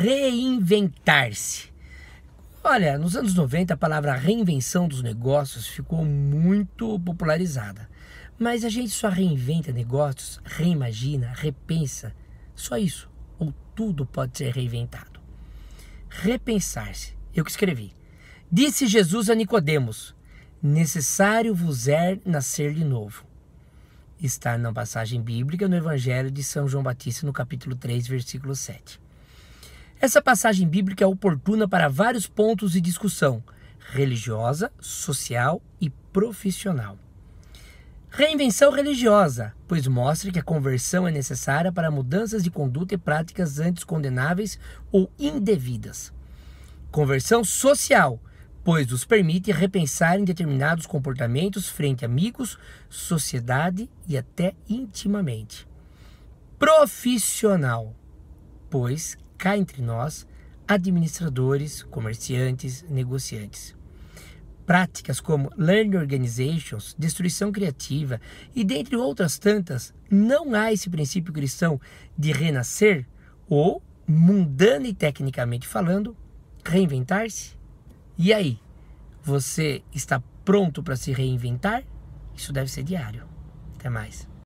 reinventar-se. Olha, nos anos 90 a palavra reinvenção dos negócios ficou muito popularizada. Mas a gente só reinventa negócios, reimagina, repensa. Só isso. Ou tudo pode ser reinventado. Repensar-se. Eu que escrevi. Disse Jesus a Nicodemos: Necessário vos é nascer de novo. Está na passagem bíblica no Evangelho de São João Batista, no capítulo 3, versículo 7. Essa passagem bíblica é oportuna para vários pontos de discussão religiosa, social e profissional. Reinvenção religiosa, pois mostra que a conversão é necessária para mudanças de conduta e práticas antes condenáveis ou indevidas. Conversão social, pois nos permite repensar em determinados comportamentos frente a amigos, sociedade e até intimamente. Profissional, pois cá entre nós, administradores, comerciantes, negociantes. Práticas como learning organizations, destruição criativa e dentre outras tantas, não há esse princípio cristão de renascer ou, mundana e tecnicamente falando, reinventar-se? E aí, você está pronto para se reinventar? Isso deve ser diário. Até mais.